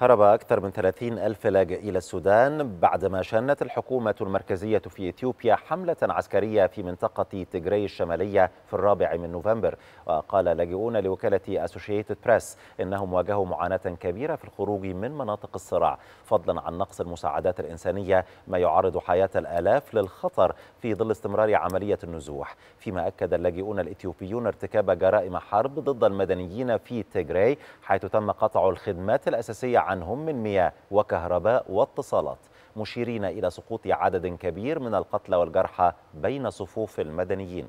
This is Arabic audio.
هرب أكثر من 30 ألف لاجئ إلى السودان بعدما شنت الحكومة المركزية في إثيوبيا حملة عسكرية في منطقة تجري الشمالية في الرابع من نوفمبر وقال لاجئون لوكالة أسوشيتد بريس إنهم واجهوا معاناة كبيرة في الخروج من مناطق الصراع فضلا عن نقص المساعدات الإنسانية ما يعرض حياة الآلاف للخطر في ظل استمرار عملية النزوح فيما أكد اللاجئون الإثيوبيون ارتكاب جرائم حرب ضد المدنيين في تجري حيث تم قطع الخدمات الأساسية عنهم من مياه وكهرباء واتصالات مشيرين إلى سقوط عدد كبير من القتلى والجرحى بين صفوف المدنيين